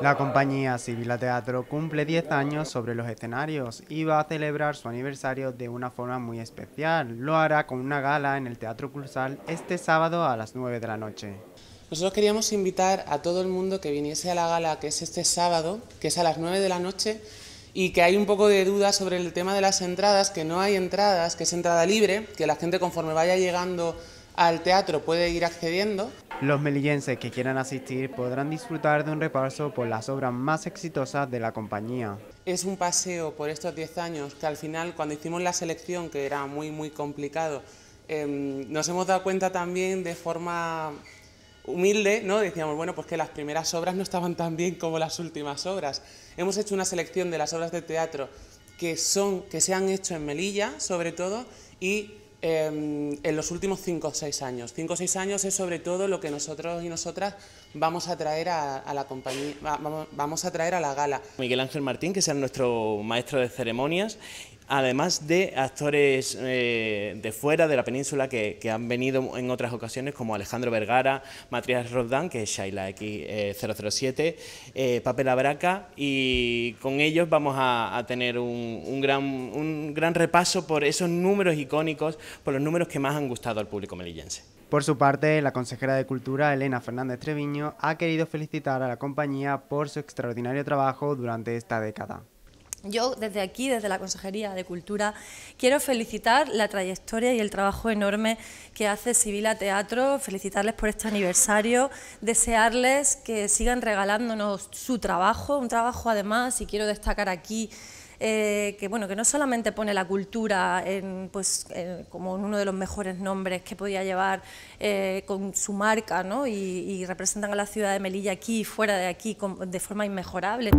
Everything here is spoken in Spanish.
La compañía Sibila Teatro cumple 10 años sobre los escenarios y va a celebrar su aniversario de una forma muy especial. Lo hará con una gala en el Teatro Cursal este sábado a las 9 de la noche. Nosotros queríamos invitar a todo el mundo que viniese a la gala que es este sábado, que es a las 9 de la noche, y que hay un poco de duda sobre el tema de las entradas, que no hay entradas, que es entrada libre, que la gente conforme vaya llegando al teatro puede ir accediendo. Los melillenses que quieran asistir podrán disfrutar de un repaso por las obras más exitosas de la compañía. Es un paseo por estos 10 años que al final cuando hicimos la selección, que era muy muy complicado, em, nos hemos dado cuenta también de forma humilde, ¿no? Decíamos, bueno, pues que las primeras obras no estaban tan bien como las últimas obras. Hemos hecho una selección de las obras de teatro que son, que se han hecho en Melilla, sobre todo, y Em, en los últimos cinco o seis años. 5 o 6 años es sobre todo lo que nosotros y nosotras vamos a traer a, la compañía, vamos, a traer a la gala. Miguel Ángel Martín, que sea nuestro maestro de ceremonias, además de actores eh, de fuera de la península que, han venido en otras ocasiones, como Alejandro Vergara, Matías Rodán, que es Shaila X007, eh, eh Papel Abraca, y con ellos vamos a, tener un, gran, un gran repaso por esos números icónicos, por los números que más han gustado al público melillense. Por su parte, la consejera de Cultura, Elena Fernández Treviño, ha querido felicitar a la compañía por su extraordinario trabajo durante esta década. Yo desde aquí, desde la Consejería de Cultura, quiero felicitar la trayectoria y el trabajo enorme que hace Sibila Teatro, felicitarles por este aniversario, desearles que sigan regalándonos su trabajo, un trabajo además, y quiero destacar aquí eh, que bueno que no solamente pone la cultura en, pues, eh, como uno de los mejores nombres que podía llevar eh, con su marca ¿no? y, representan a la ciudad de Melilla aquí y fuera de aquí de forma inmejorable.